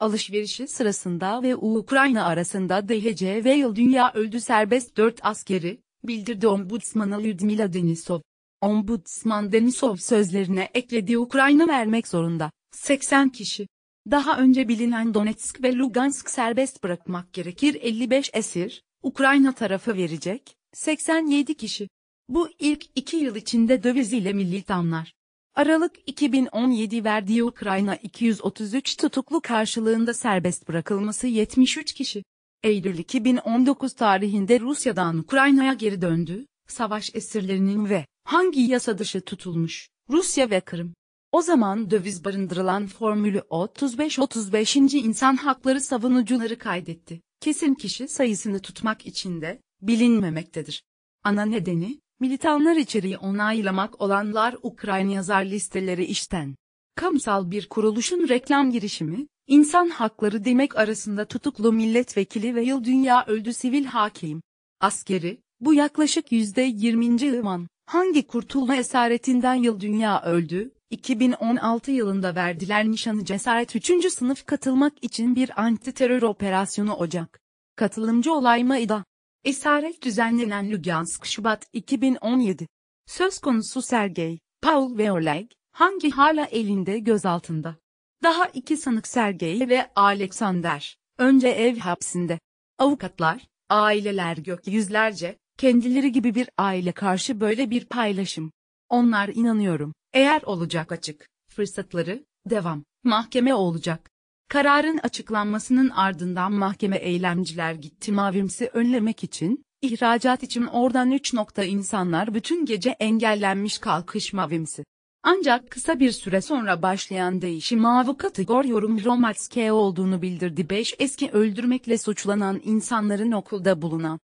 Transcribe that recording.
Alışverişi sırasında ve Ukrayna arasında DHC ve Yıl Dünya öldü serbest 4 askeri, bildirdi Ombudsman Lyudmila Denisov. Ombudsman Denisov sözlerine eklediği Ukrayna vermek zorunda, 80 kişi. Daha önce bilinen Donetsk ve Lugansk serbest bırakmak gerekir 55 esir, Ukrayna tarafı verecek, 87 kişi. Bu ilk iki yıl içinde döviz ile milli tamlar. Aralık 2017 verdiği Ukrayna 233 tutuklu karşılığında serbest bırakılması 73 kişi. Eylül 2019 tarihinde Rusya'dan Ukrayna'ya geri döndü, savaş esirlerinin ve hangi yasa dışı tutulmuş, Rusya ve Kırım. O zaman döviz barındırılan formülü 35-35. insan hakları savunucuları kaydetti. Kesin kişi sayısını tutmak için de bilinmemektedir. Ana nedeni, Militanlar içeriği onaylamak olanlar Ukrayna yazar listeleri işten. Kamusal bir kuruluşun reklam girişimi, insan hakları demek arasında tutuklu milletvekili ve yıl dünya öldü sivil hakim. Askeri, bu yaklaşık yüzde %20. ıvan, hangi kurtulma esaretinden yıl dünya öldü, 2016 yılında verdiler nişanı cesaret 3. sınıf katılmak için bir anti terör operasyonu Ocak. Katılımcı olayma İDA. Esaret düzenlenen Lugansk Şubat 2017. Söz konusu Sergey, Paul ve Oleg, hangi hala elinde gözaltında. Daha iki sanık Sergey ve Alexander, önce ev hapsinde. Avukatlar, aileler gök yüzlerce, kendileri gibi bir aile karşı böyle bir paylaşım. Onlar inanıyorum, eğer olacak açık, fırsatları, devam, mahkeme olacak. Kararın açıklanmasının ardından mahkeme eylemciler gitti mavimsi önlemek için, ihracat için oradan 3 nokta insanlar bütün gece engellenmiş kalkış mavimsi. Ancak kısa bir süre sonra başlayan değişim avukatı yorum Romatske olduğunu bildirdi 5 eski öldürmekle suçlanan insanların okulda bulunan